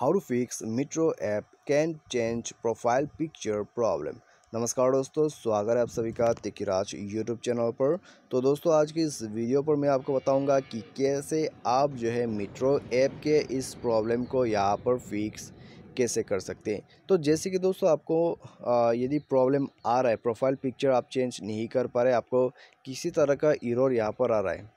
how to fix metro app can change profile picture problem नमस्कार दोस्तों स्वागत है आप सभी का तिकराज यूट्यूब चैनल पर तो दोस्तों आज की इस वीडियो पर मैं आपको बताऊंगा कि कैसे आप जो है मेट्रो ऐप के इस प्रॉब्लम को यहाँ पर फिक्स कैसे कर सकते हैं तो जैसे कि दोस्तों आपको यदि प्रॉब्लम आ रहा है प्रोफाइल पिक्चर आप चेंज नहीं कर पा रहे आपको किसी तरह का इरोर यहाँ पर आ रहा है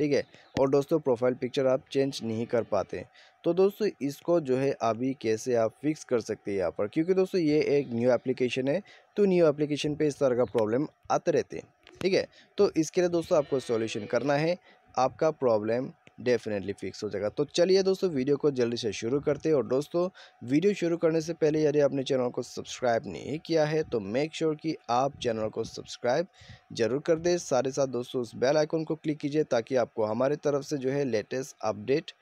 ठीक है और दोस्तों प्रोफाइल पिक्चर आप चेंज नहीं कर पाते तो दोस्तों इसको जो है अभी कैसे आप फिक्स कर सकते हैं यहाँ पर क्योंकि दोस्तों ये एक न्यू एप्लीकेशन है तो न्यू एप्लीकेशन पे इस तरह का प्रॉब्लम आते रहते हैं ठीक है तो इसके लिए दोस्तों आपको सॉल्यूशन करना है आपका प्रॉब्लम डेफिनेटली फिक्स हो जाएगा तो चलिए दोस्तों वीडियो को जल्दी से शुरू करते हैं और दोस्तों वीडियो शुरू करने से पहले यदि आपने चैनल को सब्सक्राइब नहीं किया है तो मेक श्योर sure कि आप चैनल को सब्सक्राइब जरूर कर दें सारे साथ दोस्तों उस बेल आइकन को क्लिक कीजिए ताकि आपको हमारे तरफ से जो है लेटेस्ट अपडेट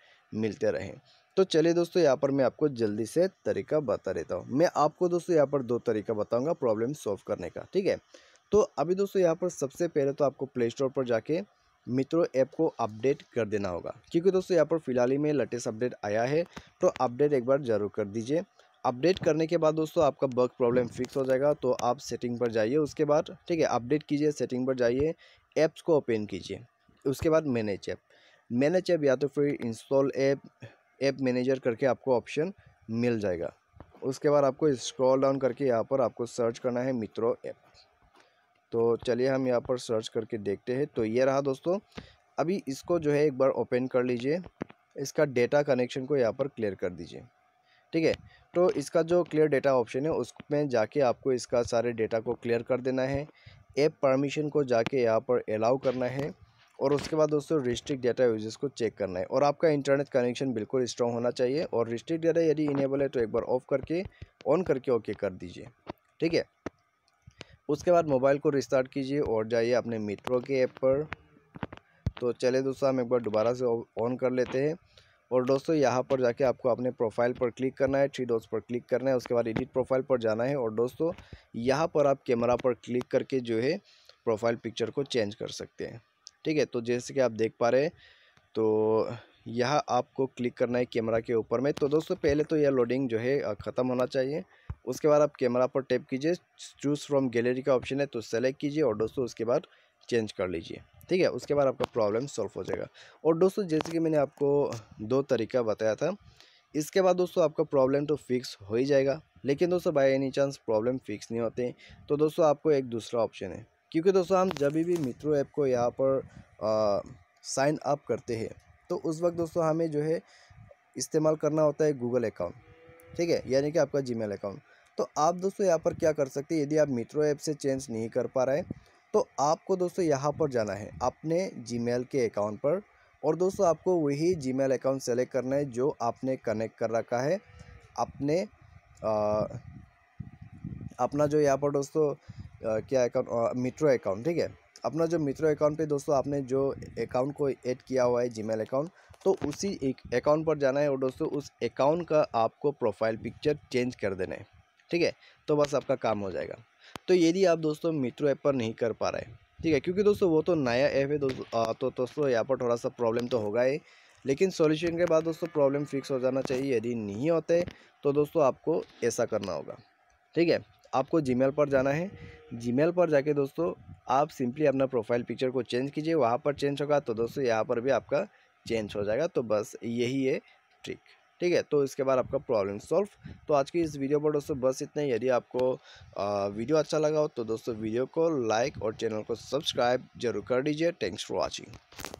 मिलते रहें तो चलिए दोस्तों यहाँ पर मैं आपको जल्दी से तरीका बता देता हूँ मैं आपको दोस्तों यहाँ पर दो तरीका बताऊँगा प्रॉब्लम सॉल्व करने का ठीक है तो अभी दोस्तों यहाँ पर सबसे पहले तो आपको प्ले स्टोर पर जाके मित्रों ऐप को अपडेट कर देना होगा क्योंकि दोस्तों यहाँ पर फिलहाल ही में लेटेस्ट अपडेट आया है तो अपडेट एक बार जरूर कर दीजिए अपडेट करने के बाद दोस्तों आपका बग प्रॉब्लम फिक्स हो जाएगा तो आप सेटिंग पर जाइए उसके बाद ठीक है अपडेट कीजिए सेटिंग पर जाइए ऐप्स को ओपन कीजिए उसके बाद मैनेज ऐप मैनेज ऐप या तो फिर इंस्टॉल ऐप ऐप मैनेजर करके आपको ऑप्शन मिल जाएगा उसके बाद आपको स्क्रॉल डाउन करके यहाँ पर आपको सर्च करना है मित्रो ऐप तो चलिए हम यहाँ पर सर्च करके देखते हैं तो ये रहा दोस्तों अभी इसको जो है एक बार ओपन कर लीजिए इसका डेटा कनेक्शन को यहाँ पर क्लियर कर दीजिए ठीक है तो इसका जो क्लियर डेटा ऑप्शन है उसमें जाके आपको इसका सारे डेटा को क्लियर कर देना है ऐप परमिशन को जाके यहाँ पर अलाउ करना है और उसके बाद दोस्तों रिस्ट्रिक्ट डेटा यूजेस को चेक करना है और आपका इंटरनेट कनेक्शन बिल्कुल स्ट्रॉन्ग होना चाहिए और रिस्ट्रिक्ट डेटा यदि इनेबल है तो एक बार ऑफ करके ऑन करके ओके कर दीजिए ठीक है उसके बाद मोबाइल को रिस्टार्ट कीजिए और जाइए अपने मीट्रो के ऐप पर तो चले दोस्तों हम एक बार दोबारा से ऑन कर लेते हैं और दोस्तों यहाँ पर जाके आपको अपने प्रोफाइल पर क्लिक करना है थ्री डॉट्स पर क्लिक करना है उसके बाद एडिट प्रोफाइल पर जाना है और दोस्तों यहाँ पर आप कैमरा पर क्लिक करके जो है प्रोफाइल पिक्चर को चेंज कर सकते हैं ठीक है तो जैसे कि आप देख पा रहे हैं तो यह आपको क्लिक करना है कैमरा के ऊपर में तो दोस्तों पहले तो यह लोडिंग जो है ख़त्म होना चाहिए उसके बाद आप कैमरा पर टैप कीजिए चूज़ फ्रॉम गैलरी का ऑप्शन है तो सेलेक्ट कीजिए और दोस्तों उसके बाद चेंज कर लीजिए ठीक है उसके बाद आपका प्रॉब्लम सॉल्व हो जाएगा और दोस्तों जैसे कि मैंने आपको दो तरीका बताया था इसके बाद दोस्तों आपका प्रॉब्लम तो फिक्स हो ही जाएगा लेकिन दोस्तों by any chance problem fix नहीं होते तो दोस्तों आपको एक दूसरा ऑप्शन है क्योंकि दोस्तों हम जब भी मित्रो ऐप को यहाँ पर साइन अप करते हैं तो उस वक्त दोस्तों हमें जो है इस्तेमाल करना होता है गूगल अकाउंट ठीक है यानी कि आपका जीमेल अकाउंट तो आप दोस्तों यहाँ पर क्या कर सकते हैं यदि आप मीट्रो ऐप से चेंज नहीं कर पा रहे तो आपको दोस्तों यहाँ पर जाना है अपने जी के अकाउंट पर और दोस्तों आपको वही जी अकाउंट सेलेक्ट करना है जो आपने कनेक्ट कर रखा है अपने आ, अपना जो यहाँ पर दोस्तों आ, क्या अकाउंट मित्रो अकाउंट ठीक है अपना जो मित्रो अकाउंट पे दोस्तों आपने जो अकाउंट को ऐड किया हुआ है जीमेल अकाउंट तो उसी एक अकाउंट पर जाना है और दोस्तों उस अकाउंट का आपको प्रोफाइल पिक्चर चेंज कर देना है ठीक है तो बस आपका काम हो जाएगा तो यदि आप दोस्तों मित्रो ऐप पर नहीं कर पा रहे ठीक है क्योंकि दोस्तों वो तो नया ऐप है दोस्तों तो दोस्तों यहाँ पर थोड़ा सा प्रॉब्लम तो होगा ही लेकिन सॉल्यूशन के बाद दोस्तों प्रॉब्लम फिक्स हो जाना चाहिए यदि नहीं होते तो दोस्तों आपको ऐसा करना होगा ठीक है आपको जीमेल पर जाना है जीमेल पर जाके दोस्तों आप सिंपली अपना प्रोफाइल पिक्चर को चेंज कीजिए वहाँ पर चेंज होगा तो दोस्तों यहाँ पर भी आपका चेंज हो जाएगा तो बस यही है ट्रिक ठीक है तो इसके बाद आपका प्रॉब्लम सॉल्व तो आज की इस वीडियो पर दोस्तों बस इतना ही यदि आपको वीडियो अच्छा लगा हो तो दोस्तों वीडियो को लाइक और चैनल को सब्सक्राइब जरूर कर दीजिए थैंक्स फॉर वॉचिंग